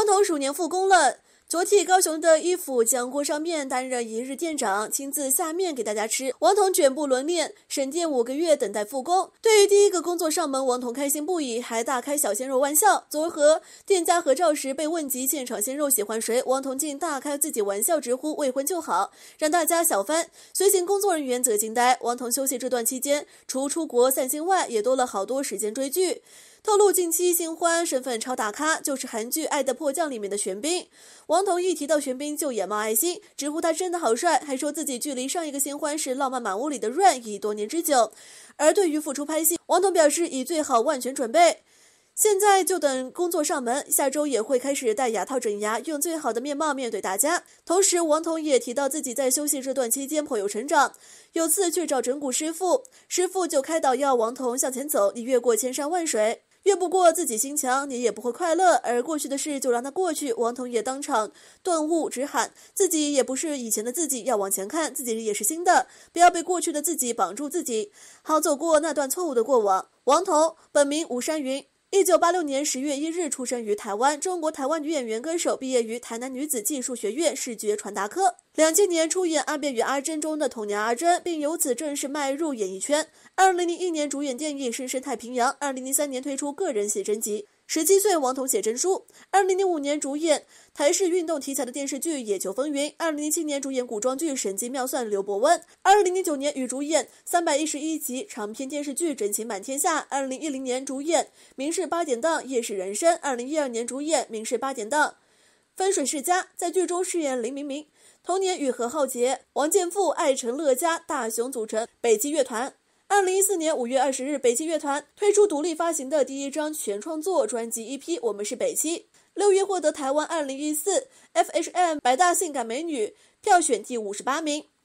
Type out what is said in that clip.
王彤鼠年复工了，昨替高雄的衣服将锅上面担任一日店长，亲自下面给大家吃。王彤卷布轮练，省店五个月等待复工。对于第一个工作上门，王彤开心不已，还大开小鲜肉玩笑。昨和店家合照时被问及现场鲜肉喜欢谁，王彤竟大开自己玩笑，直呼未婚就好，让大家小翻。随行工作人员则惊呆。王彤休息这段期间，除出国散心外，也多了好多时间追剧。透露近期新欢身份超大咖，就是韩剧《爱的迫降》里面的玄彬。王彤一提到玄彬就眼冒爱心，直呼他真的好帅，还说自己距离上一个新欢是浪漫满屋里的 Rain 已多年之久。而对于复出拍戏，王彤表示以最好万全准备，现在就等工作上门，下周也会开始戴牙套整牙，用最好的面貌面对大家。同时，王彤也提到自己在休息这段期间颇有成长，有次去找整骨师傅，师傅就开导要王彤向前走，你越过千山万水。越不过自己心墙，你也不会快乐。而过去的事就让它过去。王彤也当场顿悟，直喊自己也不是以前的自己，要往前看，自己也是新的，不要被过去的自己绑住自己，好走过那段错误的过往。王彤本名吴山云。一九八六年十月一日出生于台湾，中国台湾女演员、歌手，毕业于台南女子技术学院视觉传达科。两千年出演《阿扁与阿珍》中的童年阿珍，并由此正式迈入演艺圈。二零零一年主演电影《深深太平洋》，二零零三年推出个人写真集。十七岁，王童写真书。二零零五年主演台式运动题材的电视剧《野球风云》。二零零七年主演古装剧《神机妙算刘伯温》。二零零九年与主演三百一十一集长篇电视剧《真情满天下》。二零一零年主演明式八点档《夜市人生》。二零一二年主演明式八点档《分水世家》，在剧中饰演林明明。同年与何浩杰、王建富、艾辰、乐嘉、大雄组成北极乐团。二零一四年五月二十日，北七乐团推出独立发行的第一张全创作专辑《EP》，我们是北七。六月获得台湾二零一四 FHM 百大性感美女票选第五十八名。